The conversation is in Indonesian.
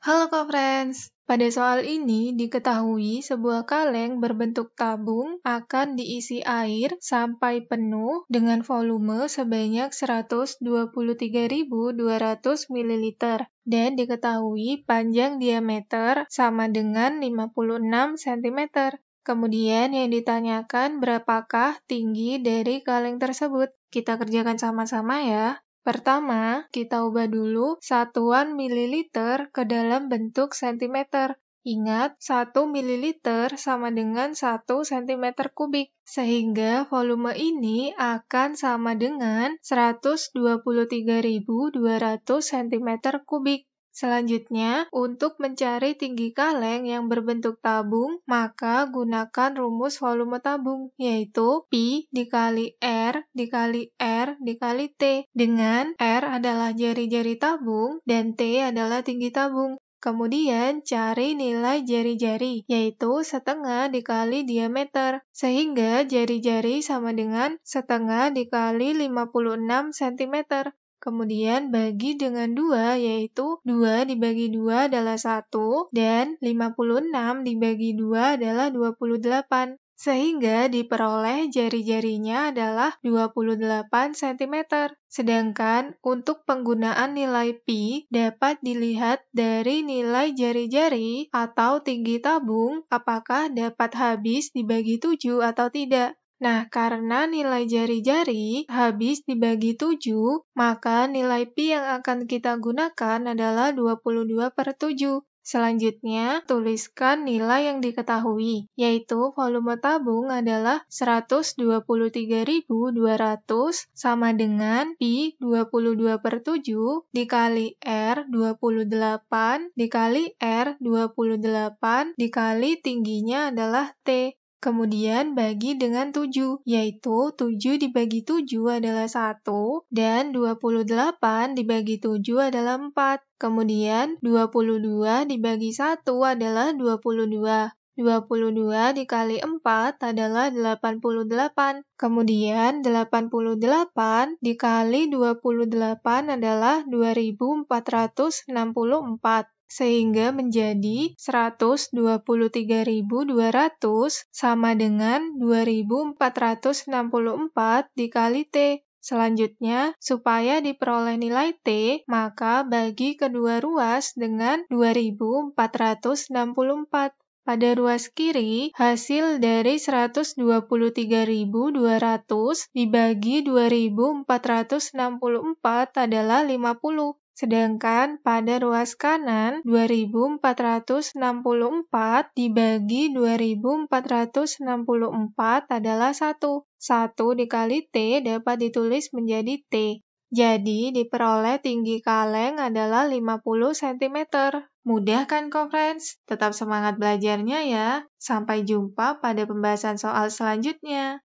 Halo Kak friends pada soal ini diketahui sebuah kaleng berbentuk tabung akan diisi air sampai penuh dengan volume sebanyak 123.200 ml dan diketahui panjang diameter sama dengan 56 cm. Kemudian yang ditanyakan berapakah tinggi dari kaleng tersebut. Kita kerjakan sama-sama ya. Pertama, kita ubah dulu satuan mililiter ke dalam bentuk sentimeter. Ingat, 1 ml sama dengan 1 cm kubik, sehingga volume ini akan sama dengan 123.200 cm kubik. Selanjutnya, untuk mencari tinggi kaleng yang berbentuk tabung, maka gunakan rumus volume tabung, yaitu P dikali R dikali R dikali T, dengan R adalah jari-jari tabung dan T adalah tinggi tabung. Kemudian cari nilai jari-jari, yaitu setengah dikali diameter, sehingga jari-jari sama dengan setengah dikali 56 cm. Kemudian bagi dengan 2 yaitu 2 dibagi 2 adalah 1 dan 56 dibagi 2 adalah 28. Sehingga diperoleh jari-jarinya adalah 28 cm. Sedangkan untuk penggunaan nilai pi dapat dilihat dari nilai jari-jari atau tinggi tabung apakah dapat habis dibagi 7 atau tidak. Nah, karena nilai jari-jari habis dibagi 7, maka nilai pi yang akan kita gunakan adalah 22 per 7. Selanjutnya, tuliskan nilai yang diketahui, yaitu volume tabung adalah 123.200 sama dengan Pi 22 per 7 dikali R 28 dikali R 28 dikali tingginya adalah T. Kemudian bagi dengan 7, yaitu 7 dibagi 7 adalah 1 dan 28 dibagi 7 adalah 4. Kemudian 22 dibagi 1 adalah 22. 22 dikali 4 adalah 88. Kemudian 88 dikali 28 adalah 2464 sehingga menjadi 123.200 sama dengan 2.464 dikali T. Selanjutnya, supaya diperoleh nilai T, maka bagi kedua ruas dengan 2464. Pada ruas kiri, hasil dari 123.200 dibagi 2.464 adalah 50. Sedangkan pada ruas kanan 2464 dibagi 2464 adalah 1. 1 dikali T dapat ditulis menjadi T. Jadi diperoleh tinggi kaleng adalah 50 cm. Mudah kan kok friends? Tetap semangat belajarnya ya. Sampai jumpa pada pembahasan soal selanjutnya.